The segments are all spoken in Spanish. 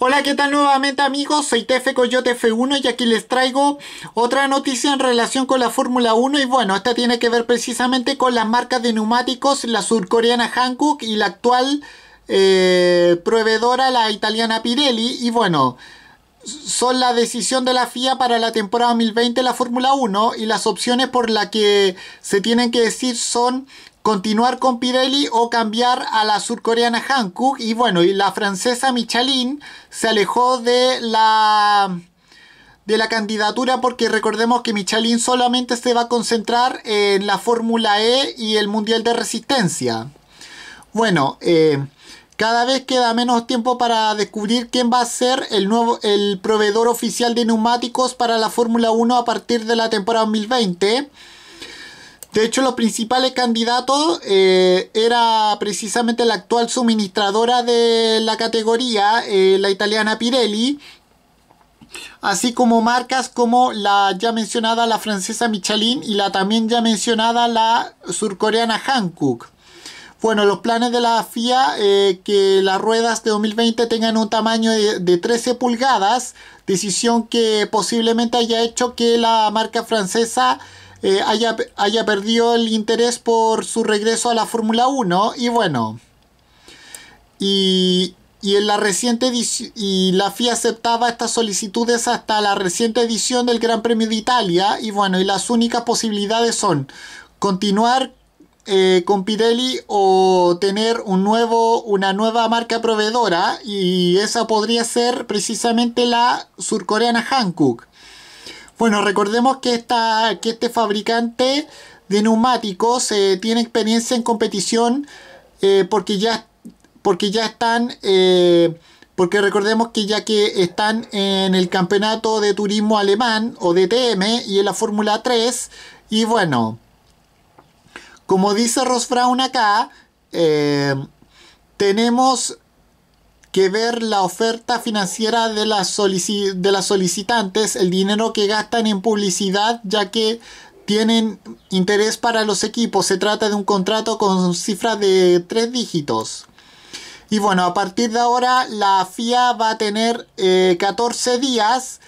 Hola, ¿qué tal nuevamente amigos? Soy TF Coyote F1 y aquí les traigo otra noticia en relación con la Fórmula 1 y bueno, esta tiene que ver precisamente con las marcas de neumáticos, la surcoreana Hankook y la actual eh, proveedora, la italiana Pirelli y bueno son la decisión de la FIA para la temporada 2020 la Fórmula 1 y las opciones por las que se tienen que decir son continuar con Pirelli o cambiar a la surcoreana Hankook y bueno, y la francesa Michelin se alejó de la de la candidatura porque recordemos que Michelin solamente se va a concentrar en la Fórmula E y el Mundial de Resistencia. Bueno, eh, cada vez queda menos tiempo para descubrir quién va a ser el nuevo el proveedor oficial de neumáticos para la Fórmula 1 a partir de la temporada 2020. De hecho, los principales candidatos eh, era precisamente la actual suministradora de la categoría, eh, la italiana Pirelli, así como marcas como la ya mencionada la francesa Michelin y la también ya mencionada la surcoreana Hankook. Bueno, los planes de la FIA eh, que las ruedas de 2020 tengan un tamaño de, 13 pulgadas, decisión que posiblemente haya hecho que la marca francesa eh, haya, haya perdido el interés por su regreso a la Fórmula 1 y bueno. Y, en la reciente y la FIA aceptaba estas solicitudes hasta la reciente edición del Gran Premio de Italia y bueno, y las únicas posibilidades son continuar eh, con Pirelli o tener un nuevo, una nueva marca proveedora y esa podría ser precisamente la surcoreana Hankook. Bueno, recordemos que, que este fabricante de neumáticos eh, tiene experiencia en competición eh, porque, ya, porque ya están... porque recordemos que ya que están en el campeonato de turismo alemán o DTM y en la Fórmula 3 y bueno, como dice Rosfraun acá, eh, tenemos que ver la oferta financiera de las, solicitantes, el dinero que gastan en publicidad, ya que tienen interés para los equipos. Se trata de un contrato con cifras de tres dígitos. Y bueno, a partir de ahora la FIA va a tener 14 eh, días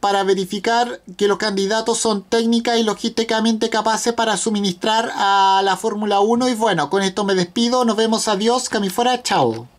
para, verificar que los candidatos son técnica y logísticamente capaces para suministrar a la Fórmula 1. Y bueno, con esto me despido. Nos vemos. Adiós. fuera. Chao.